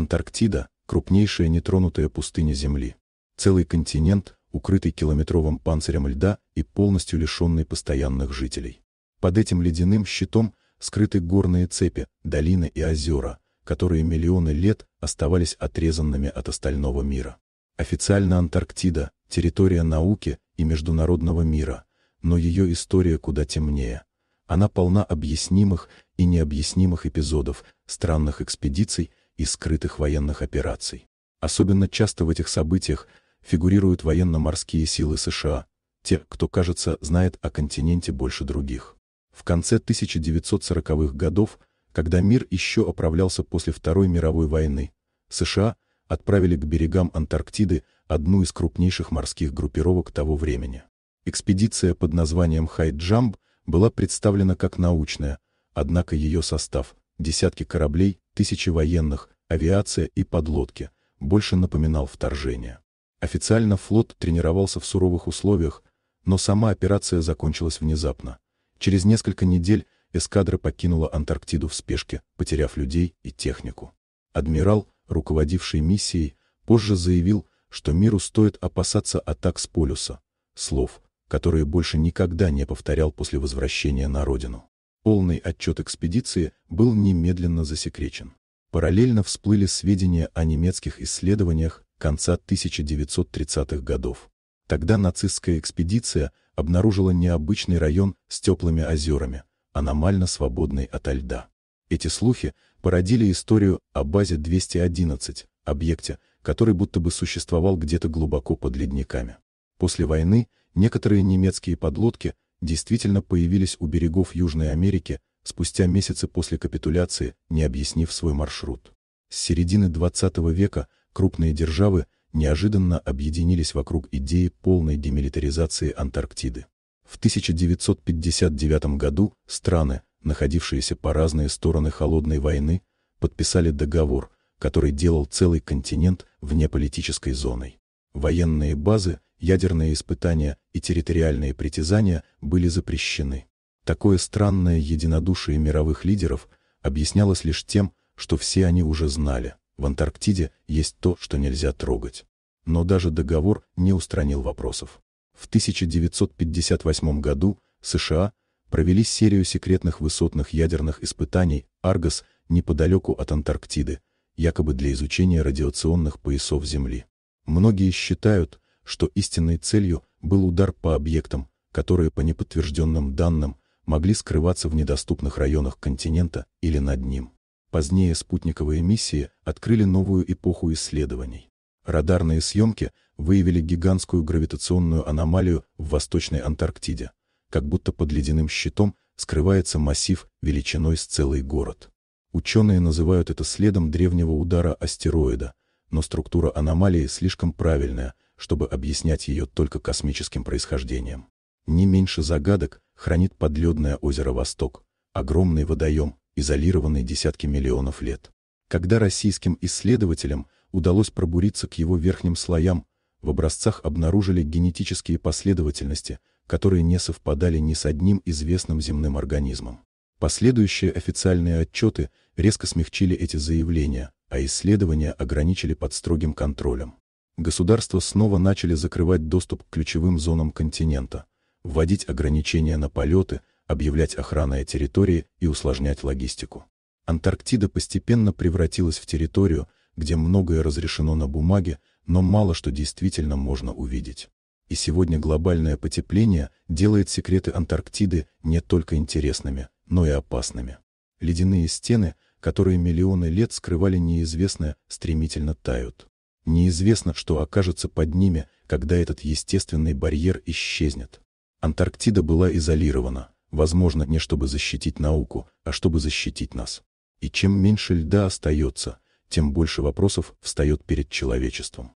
Антарктида – крупнейшая нетронутая пустыня Земли. Целый континент, укрытый километровым панцирем льда и полностью лишенный постоянных жителей. Под этим ледяным щитом скрыты горные цепи, долины и озера, которые миллионы лет оставались отрезанными от остального мира. Официально Антарктида – территория науки и международного мира, но ее история куда темнее. Она полна объяснимых и необъяснимых эпизодов, странных экспедиций – и скрытых военных операций. Особенно часто в этих событиях фигурируют военно-морские силы США, те, кто, кажется, знает о континенте больше других. В конце 1940-х годов, когда мир еще оправлялся после Второй мировой войны, США отправили к берегам Антарктиды одну из крупнейших морских группировок того времени. Экспедиция под названием «Хайджамб» была представлена как научная, однако ее состав десятки кораблей, тысячи военных, авиация и подлодки, больше напоминал вторжение. Официально флот тренировался в суровых условиях, но сама операция закончилась внезапно. Через несколько недель эскадра покинула Антарктиду в спешке, потеряв людей и технику. Адмирал, руководивший миссией, позже заявил, что миру стоит опасаться атак с полюса, слов, которые больше никогда не повторял после возвращения на родину. Полный отчет экспедиции был немедленно засекречен. Параллельно всплыли сведения о немецких исследованиях конца 1930-х годов. Тогда нацистская экспедиция обнаружила необычный район с теплыми озерами, аномально свободный ото льда. Эти слухи породили историю о базе 211, объекте, который будто бы существовал где-то глубоко под ледниками. После войны некоторые немецкие подлодки действительно появились у берегов Южной Америки спустя месяцы после капитуляции, не объяснив свой маршрут. С середины XX века крупные державы неожиданно объединились вокруг идеи полной демилитаризации Антарктиды. В 1959 году страны, находившиеся по разные стороны Холодной войны, подписали договор, который делал целый континент вне политической зоной. Военные базы ядерные испытания и территориальные притязания были запрещены. Такое странное единодушие мировых лидеров объяснялось лишь тем, что все они уже знали, в Антарктиде есть то, что нельзя трогать. Но даже договор не устранил вопросов. В 1958 году США провели серию секретных высотных ядерных испытаний «Аргос» неподалеку от Антарктиды, якобы для изучения радиационных поясов Земли. Многие считают, что истинной целью был удар по объектам, которые по неподтвержденным данным могли скрываться в недоступных районах континента или над ним. Позднее спутниковые миссии открыли новую эпоху исследований. Радарные съемки выявили гигантскую гравитационную аномалию в Восточной Антарктиде, как будто под ледяным щитом скрывается массив величиной с целый город. Ученые называют это следом древнего удара астероида, но структура аномалии слишком правильная, чтобы объяснять ее только космическим происхождением. Не меньше загадок хранит подледное озеро Восток, огромный водоем, изолированный десятки миллионов лет. Когда российским исследователям удалось пробуриться к его верхним слоям, в образцах обнаружили генетические последовательности, которые не совпадали ни с одним известным земным организмом. Последующие официальные отчеты резко смягчили эти заявления, а исследования ограничили под строгим контролем государства снова начали закрывать доступ к ключевым зонам континента, вводить ограничения на полеты, объявлять охранные территории и усложнять логистику. Антарктида постепенно превратилась в территорию, где многое разрешено на бумаге, но мало что действительно можно увидеть. И сегодня глобальное потепление делает секреты Антарктиды не только интересными, но и опасными. Ледяные стены, которые миллионы лет скрывали неизвестное, стремительно тают. Неизвестно, что окажется под ними, когда этот естественный барьер исчезнет. Антарктида была изолирована, возможно, не чтобы защитить науку, а чтобы защитить нас. И чем меньше льда остается, тем больше вопросов встает перед человечеством.